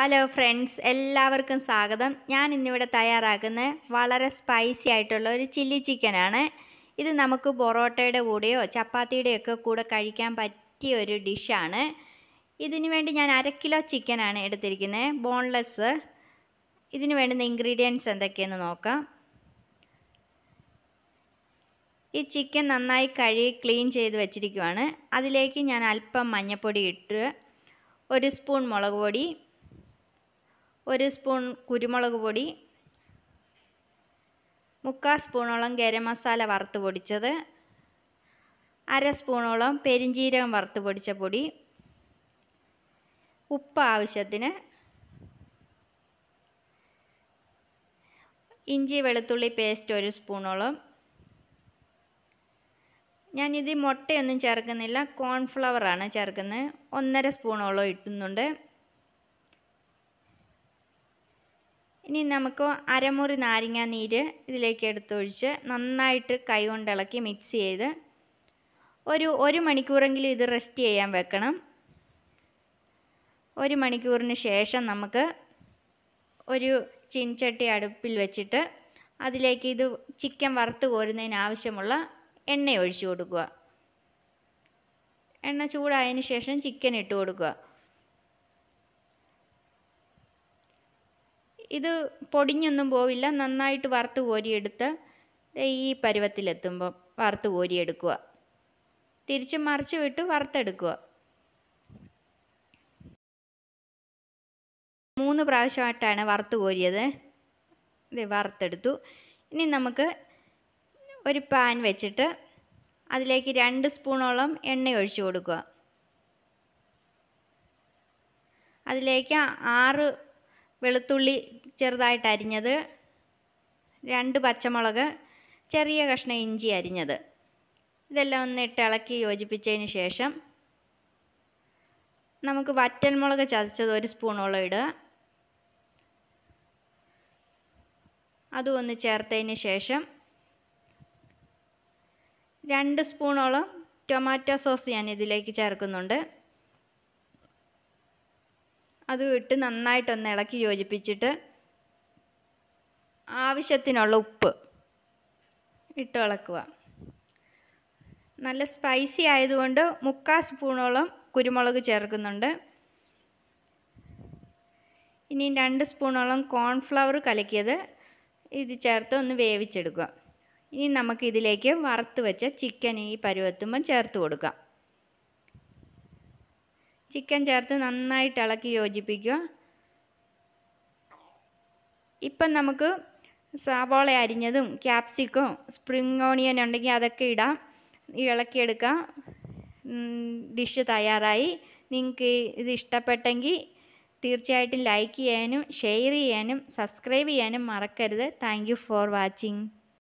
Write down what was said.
hello friends എല്ലാവർക്കും സ്വാഗതം ഞാൻ ഇന്നിവിടെ തയ്യാറാക്കുന്ന വളരെ സ്പൈസി ആയിട്ടുള്ള ഒരു ചില്ലി ചിക്കനാണ് ഇത് നമുക്ക് പൊറോട്ടയുടെ കൂടെയോ ചപ്പാത്തിയുടെയോ ഒക്കെ കൂടെ കഴിക്കാൻ പറ്റിയ ഒരു ഡിഷാണ് ഇതിനു വേണ്ടി ഞാൻ അര കിലോ ചിക്കനാണ് എടുത്തിരിക്കുന്നത് ബോൺലെസ് ഇതിനു വേണ്ടുന്ന ഇൻഗ്രീഡിയൻസ് എന്തൊക്കെയെന്ന് നോക്കാം ഈ ചിക്കൻ നന്നായി കഴുകി ക്ലീൻ ചെയ്ത് വെച്ചിരിക്കുവാണ് അതിലേക്ക് ഞാൻ അല്പം മഞ്ഞൾപ്പൊടി ഇട്ട് ഒരു സ്പൂൺ മുളക് പൊടി ഒരു സ്പൂൺ കുരുമുളക് പൊടി മുക്കാൽ സ്പൂണോളം ഗരം മസാല വറുത്ത് പൊടിച്ചത് അര സ്പൂണോളം പെരിഞ്ചീരകം വറുത്ത് പൊടിച്ച പൊടി ഉപ്പ് ആവശ്യത്തിന് ഇഞ്ചി വെളുത്തുള്ളി പേസ്റ്റ് ഒരു സ്പൂണോളം ഞാനിത് മുട്ടയൊന്നും ചേർക്കുന്നില്ല കോൺഫ്ലവറാണ് ചേർക്കുന്നത് ഒന്നര സ്പൂണോളം ഇട്ടുന്നുണ്ട് ഇനി നമുക്ക് അരമുറി നാരങ്ങ നീര് ഇതിലേക്ക് എടുത്തൊഴിച്ച് നന്നായിട്ട് കൈകൊണ്ട് ഇളക്കി മിക്സ് ചെയ്ത് ഒരു ഒരു മണിക്കൂറെങ്കിലും ഇത് റെസ്റ്റ് ചെയ്യാൻ വെക്കണം ഒരു മണിക്കൂറിന് ശേഷം നമുക്ക് ഒരു ചിൻചട്ടി അടുപ്പിൽ വെച്ചിട്ട് അതിലേക്ക് ഇത് ചിക്കൻ വറുത്ത് കോരുന്നതിന് ആവശ്യമുള്ള എണ്ണ ഒഴിച്ചു കൊടുക്കുക എണ്ണ ചൂടായതിന് ശേഷം ചിക്കൻ ഇട്ട് കൊടുക്കുക ഇത് പൊടിഞ്ഞൊന്നും പോവില്ല നന്നായിട്ട് വറുത്ത് കോരിയെടുത്ത് ഈ പരുവത്തിലെത്തുമ്പോൾ വറുത്ത് കോരിയെടുക്കുക തിരിച്ച് മറിച്ച് വിട്ട് വറുത്തെടുക്കുക മൂന്ന് പ്രാവശ്യമായിട്ടാണ് വറുത്ത് കോരിയത് ഇത് വറുത്തെടുത്തു ഇനി നമുക്ക് ഒരു പാൻ വെച്ചിട്ട് അതിലേക്ക് രണ്ട് സ്പൂണോളം എണ്ണ ഒഴിച്ചു കൊടുക്കുക അതിലേക്ക് ആറ് വെളുത്തുള്ളി ചെറുതായിട്ട് അരിഞ്ഞത് രണ്ട് പച്ചമുളക് ചെറിയ കഷ്ണം ഇഞ്ചി അരിഞ്ഞത് ഇതെല്ലാം ഒന്ന് ഇട്ട് ഇളക്കി യോജിപ്പിച്ചതിന് ശേഷം നമുക്ക് വറ്റൽമുളക് ചതച്ചത് ഒരു സ്പൂണോളം ഇടുക അതും ഒന്ന് ചേർത്തതിന് ശേഷം രണ്ട് സ്പൂണോളം ടൊമാറ്റോ സോസ് ഞാൻ ഇതിലേക്ക് ചേർക്കുന്നുണ്ട് അതും ഇട്ട് നന്നായിട്ടൊന്ന് ഇളക്കി യോജിപ്പിച്ചിട്ട് ആവശ്യത്തിനുള്ള ഉപ്പ് ഇട്ട് ഇളക്കുക നല്ല സ്പൈസി ആയതുകൊണ്ട് മുക്കാൽ സ്പൂണോളം കുരുമുളക് ചേർക്കുന്നുണ്ട് ഇനി രണ്ട് സ്പൂണോളം കോൺഫ്ലവർ കലക്കിയത് ഇത് ചേർത്ത് ഒന്ന് വേവിച്ചെടുക്കുക ഇനി നമുക്ക് ഇതിലേക്ക് വറുത്ത് വെച്ച ചിക്കൻ ഈ പരുവത്തുമ്പം ചേർത്ത് കൊടുക്കാം ചിക്കൻ ചേർത്ത് നന്നായിട്ട് ഇളക്കി യോജിപ്പിക്കുക ഇപ്പം നമുക്ക് സവാള അരിഞ്ഞതും ക്യാപ്സിക്കോ സ്പ്രിങ് ഓണിയൻ ഉണ്ടെങ്കിൽ അതൊക്കെ ഇടാം ഇളക്കിയെടുക്കാം ഡിഷ് തയ്യാറായി നിങ്ങൾക്ക് ഇത് ഇഷ്ടപ്പെട്ടെങ്കിൽ തീർച്ചയായിട്ടും ലൈക്ക് ചെയ്യാനും ഷെയർ ചെയ്യാനും സബ്സ്ക്രൈബ് ചെയ്യാനും മറക്കരുത് താങ്ക് ഫോർ വാച്ചിങ്